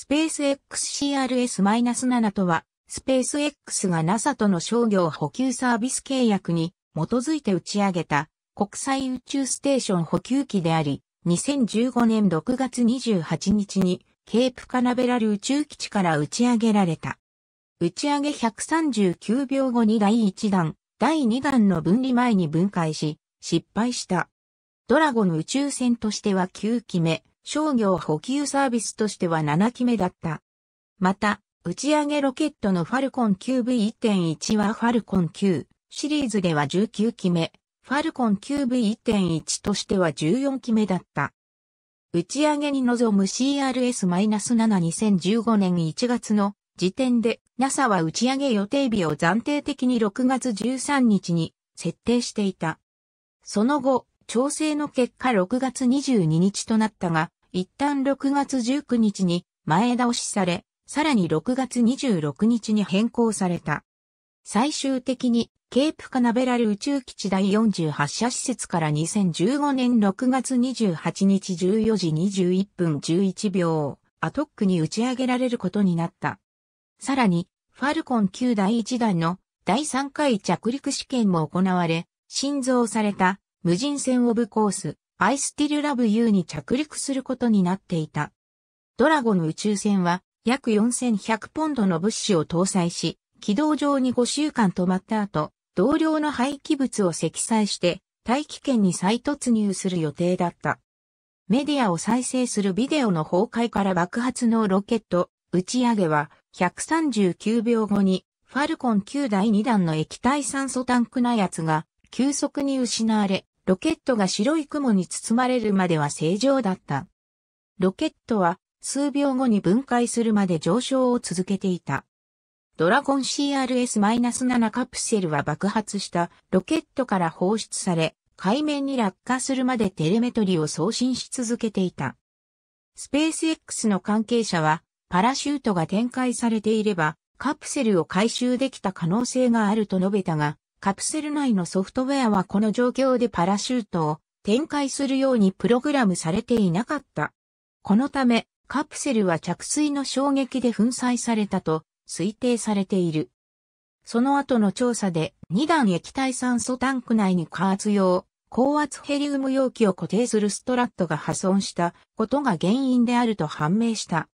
スペース XCRS-7 とは、スペース X が NASA との商業補給サービス契約に基づいて打ち上げた国際宇宙ステーション補給機であり、2015年6月28日にケープカナベラル宇宙基地から打ち上げられた。打ち上げ139秒後に第1弾、第2弾の分離前に分解し、失敗した。ドラゴン宇宙船としては9機目、商業補給サービスとしては7期目だった。また、打ち上げロケットのファルコン 9V1.1 はファルコン9シリーズでは19期目、ファルコン 9V1.1 としては14期目だった。打ち上げに臨む CRS-72015 年1月の時点で NASA は打ち上げ予定日を暫定的に6月13日に設定していた。その後、調整の結果6月22日となったが、一旦6月19日に前倒しされ、さらに6月26日に変更された。最終的にケープカナベラル宇宙基地第48射施設から2015年6月28日14時21分11秒、アトックに打ち上げられることになった。さらに、ファルコン9第1弾の第3回着陸試験も行われ、新造された無人船オブコース I Still Love You に着陸することになっていた。ドラゴン宇宙船は約4100ポンドの物資を搭載し、軌道上に5週間止まった後、同僚の廃棄物を積載して大気圏に再突入する予定だった。メディアを再生するビデオの崩壊から爆発のロケット打ち上げは139秒後にファルコン9第2弾の液体酸素タンク内圧が急速に失われ、ロケットが白い雲に包まれるまでは正常だった。ロケットは数秒後に分解するまで上昇を続けていた。ドラゴン CRS-7 カプセルは爆発したロケットから放出され、海面に落下するまでテレメトリを送信し続けていた。スペース X の関係者は、パラシュートが展開されていれば、カプセルを回収できた可能性があると述べたが、カプセル内のソフトウェアはこの状況でパラシュートを展開するようにプログラムされていなかった。このため、カプセルは着水の衝撃で粉砕されたと推定されている。その後の調査で2段液体酸素タンク内に加圧用、高圧ヘリウム容器を固定するストラットが破損したことが原因であると判明した。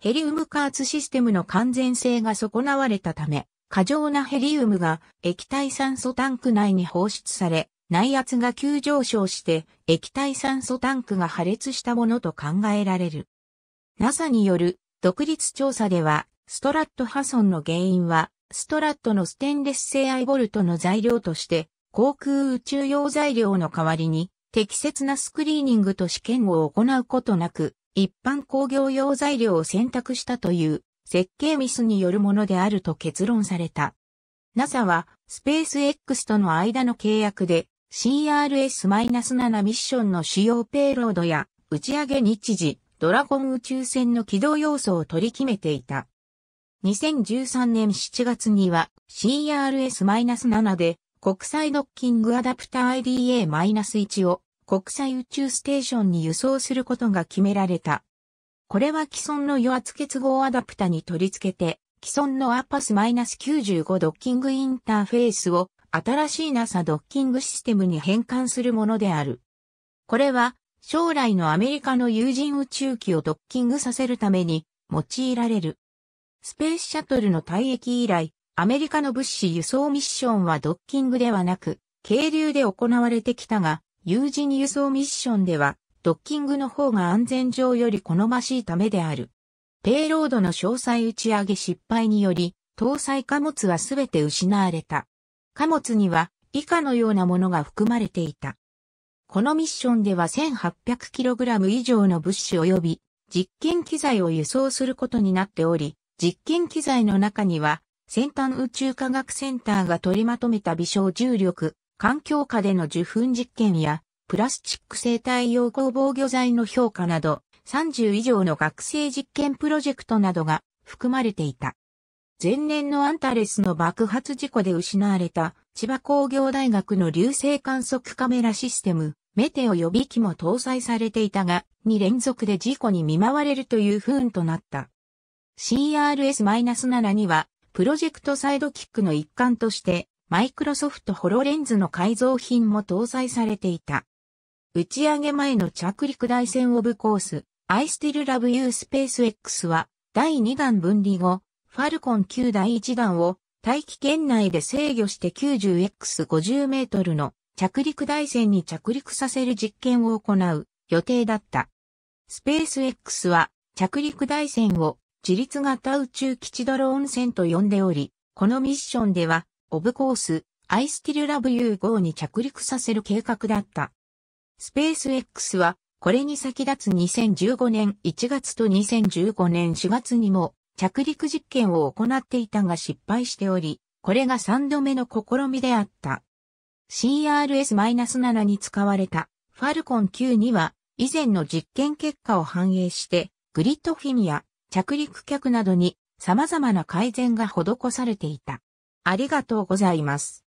ヘリウム加圧システムの完全性が損なわれたため、過剰なヘリウムが液体酸素タンク内に放出され、内圧が急上昇して液体酸素タンクが破裂したものと考えられる。NASA による独立調査では、ストラット破損の原因は、ストラットのステンレス製アイボルトの材料として、航空宇宙用材料の代わりに、適切なスクリーニングと試験を行うことなく、一般工業用材料を選択したという設計ミスによるものであると結論された。NASA はスペース X との間の契約で CRS-7 ミッションの主要ペイロードや打ち上げ日時、ドラゴン宇宙船の軌道要素を取り決めていた。2013年7月には CRS-7 で国際ドッキングアダプター IDA-1 を国際宇宙ステーションに輸送することが決められた。これは既存の余圧結合アダプタに取り付けて、既存のアッパス -95 ドッキングインターフェースを新しい NASA ドッキングシステムに変換するものである。これは将来のアメリカの有人宇宙機をドッキングさせるために用いられる。スペースシャトルの退役以来、アメリカの物資輸送ミッションはドッキングではなく、渓流で行われてきたが、有人輸送ミッションではドッキングの方が安全上より好ましいためである。ペイロードの詳細打ち上げ失敗により、搭載貨物はすべて失われた。貨物には以下のようなものが含まれていた。このミッションでは 1800kg 以上の物資及び実験機材を輸送することになっており、実験機材の中には先端宇宙科学センターが取りまとめた微小重力、環境下での受粉実験やプラスチック生態用光防御剤の評価など、30以上の学生実験プロジェクトなどが含まれていた。前年のアンタレスの爆発事故で失われた千葉工業大学の流星観測カメラシステム、メテオ予備機も搭載されていたが、2連続で事故に見舞われるという不運となった。CRS-7 には、プロジェクトサイドキックの一環として、マイクロソフトホロレンズの改造品も搭載されていた。打ち上げ前の着陸大戦オブコース、I still love you SpaceX は、第2弾分離後、ファルコン9第1弾を、大気圏内で制御して 90X50 メートルの着陸台船に着陸させる実験を行う予定だった。スペース X は着陸台船を自立型宇宙基地ドローン船と呼んでおり、このミッションではオブコース I still love you 号に着陸させる計画だった。スペース X は、これに先立つ2015年1月と2015年4月にも着陸実験を行っていたが失敗しており、これが3度目の試みであった。CRS-7 に使われたファルコン9には以前の実験結果を反映してグリッドフィンや着陸客などに様々な改善が施されていた。ありがとうございます。